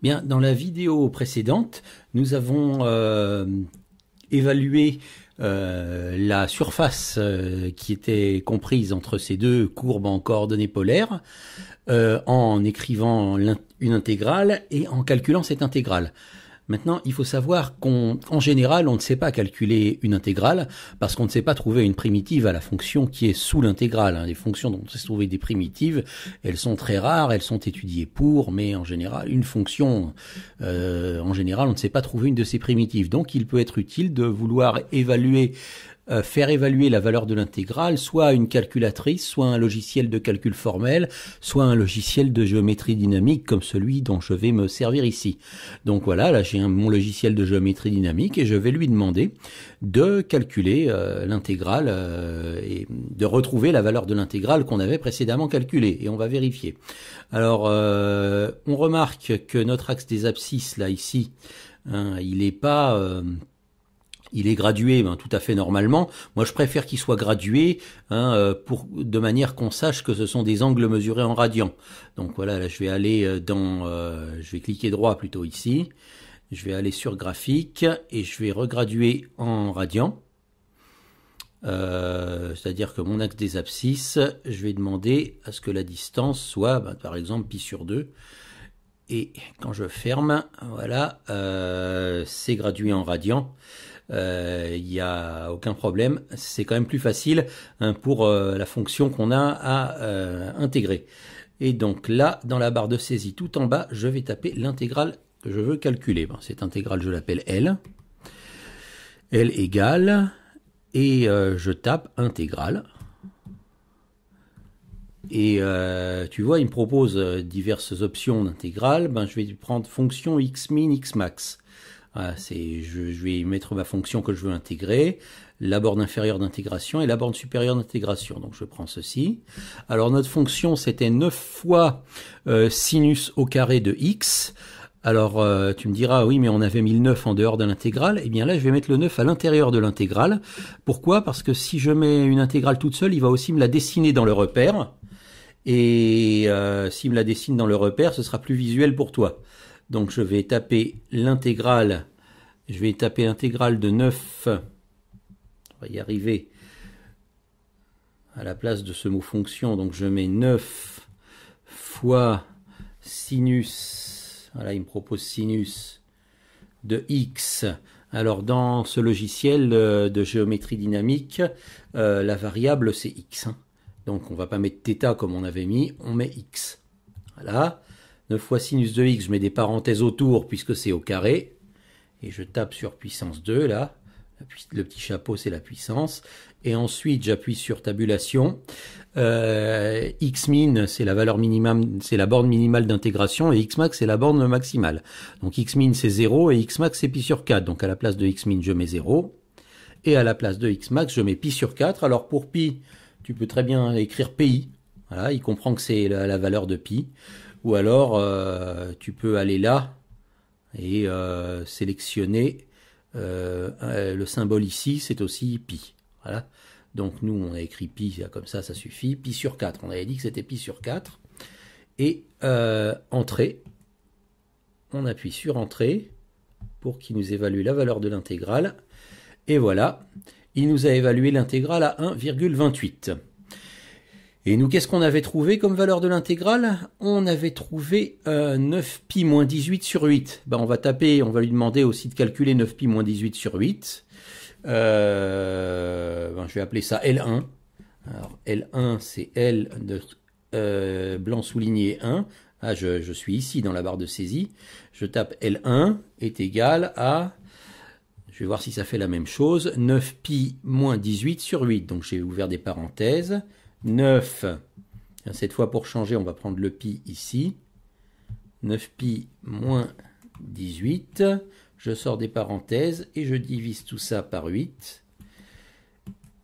Bien, dans la vidéo précédente, nous avons euh, évalué euh, la surface euh, qui était comprise entre ces deux courbes en coordonnées polaires en écrivant une intégrale et en calculant cette intégrale. Maintenant, il faut savoir qu'en général, on ne sait pas calculer une intégrale parce qu'on ne sait pas trouver une primitive à la fonction qui est sous l'intégrale. Hein. Les fonctions dont on sait trouver des primitives, elles sont très rares, elles sont étudiées pour, mais en général, une fonction, euh, en général, on ne sait pas trouver une de ces primitives. Donc, il peut être utile de vouloir évaluer euh, faire évaluer la valeur de l'intégrale soit à une calculatrice, soit à un logiciel de calcul formel, soit à un logiciel de géométrie dynamique comme celui dont je vais me servir ici. Donc voilà, là j'ai mon logiciel de géométrie dynamique et je vais lui demander de calculer euh, l'intégrale euh, et de retrouver la valeur de l'intégrale qu'on avait précédemment calculée et on va vérifier. Alors on remarque que notre axe des abscisses là ici, hein, il n'est pas il est gradué ben, tout à fait normalement. Moi, je préfère qu'il soit gradué hein, euh, pour, de manière qu'on sache que ce sont des angles mesurés en radians. Donc voilà, là, je vais aller euh, dans... Euh, je vais cliquer droit plutôt ici. Je vais aller sur graphique et je vais regraduer en radians. C'est-à-dire que mon axe des abscisses, je vais demander à ce que la distance soit, ben, par exemple, pi sur 2. Et quand je ferme, voilà, c'est gradué en radians il euh, n'y a aucun problème. C'est quand même plus facile hein, pour euh, la fonction qu'on a à euh, intégrer. Et donc là, dans la barre de saisie tout en bas, je vais taper l'intégrale que je veux calculer. cette intégrale, je l'appelle L. L égale, et je tape intégrale. Et tu vois, il me propose diverses options d'intégrale. Ben, je vais prendre fonction x x max. Ah, c'est, je, vais mettre ma fonction que je veux intégrer, la borne inférieure d'intégration et la borne supérieure d'intégration. Donc je prends ceci. Alors notre fonction c'était 9 fois euh, sinus au carré de x. Alors euh, tu me diras oui mais on avait mis le 9 en dehors de l'intégrale. Eh bien là je vais mettre le 9 à l'intérieur de l'intégrale. Pourquoi Parce que si je mets une intégrale toute seule, il va aussi me la dessiner dans le repère. Et euh, s'il me la dessine dans le repère, ce sera plus visuel pour toi. Donc je vais taper l'intégrale. Je vais taper l'intégrale de 9. On va y arriver. À la place de ce mot fonction, donc je mets 9 fois sinus. Voilà, il me propose sinus de x. Alors dans ce logiciel euh, de géométrie dynamique, euh, la variable c'est x. Hein. Donc on ne va pas mettre θ comme on avait mis, on met x. Voilà. 9 fois sinus de x, je mets des parenthèses autour puisque c'est au carré, et je tape sur puissance 2 là, le petit chapeau c'est la puissance, et ensuite j'appuie sur tabulation, euh, x min c'est la valeur minimum, c'est la borne minimale d'intégration, et x max c'est la borne maximale. Donc x min c'est 0 et x max c'est pi sur 4, donc à la place de x min je mets 0, et à la place de x max je mets pi sur 4, alors pour pi tu peux très bien écrire pi, il comprend que c'est la, la valeur de pi. Ou alors, euh, tu peux aller là et euh, sélectionner euh, le symbole ici, c'est aussi pi. Voilà. Donc nous, on a écrit pi, comme ça, ça suffit. Pi sur 4, on avait dit que c'était pi sur 4. Et entrée, on appuie sur entrée pour qu'il nous évalue la valeur de l'intégrale. Et voilà, il nous a évalué l'intégrale à 1,28. Et nous, qu'est-ce qu'on avait trouvé comme valeur de l'intégrale On avait trouvé 9pi euh, moins 18 sur 8. Ben, on va taper, on va lui demander aussi de calculer 9pi moins 18 sur 8. Euh, ben, je vais appeler ça L1. Alors L1, c'est L euh, blanc souligné 1. Ah, je, je, suis ici dans la barre de saisie. Je tape L1 est égal à, je vais voir si ça fait la même chose, 9pi moins 18 sur 8. Donc j'ai ouvert des parenthèses. 9. Cette fois pour changer, on va prendre le pi ici. 9pi moins 18. Je sors des parenthèses et je divise tout ça par 8.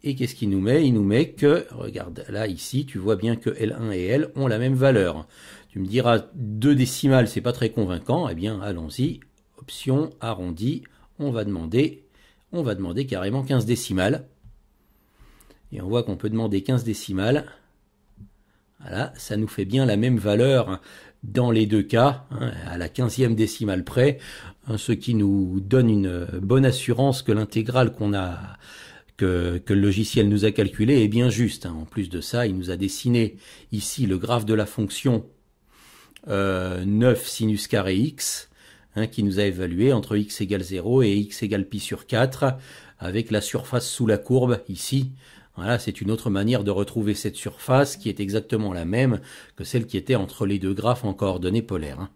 Et qu'est-ce qu'il nous met Il nous met que, regarde là ici, tu vois bien que L1 et L ont la même valeur. Tu me diras deux décimales, c'est pas très convaincant. Eh bien, allons-y. Option arrondie, on va demander, on va demander carrément 15 décimales. Et on voit qu'on peut demander 15 décimales. Voilà, ça nous fait bien la même valeur hein, dans les deux cas, hein, à la 15e décimale près, hein, ce qui nous donne une euh, bonne assurance que l'intégrale qu'on a que, le logiciel nous a calculée est bien juste. En plus de ça, il nous a dessiné ici le graphe de la fonction 9 euh, sinus carré x, qui nous a évalué entre x égale 0 et x égale pi sur 4, avec la surface sous la courbe ici, voilà, c'est une autre manière de retrouver cette surface qui est exactement la même que celle qui était entre les deux graphes en coordonnées polaires.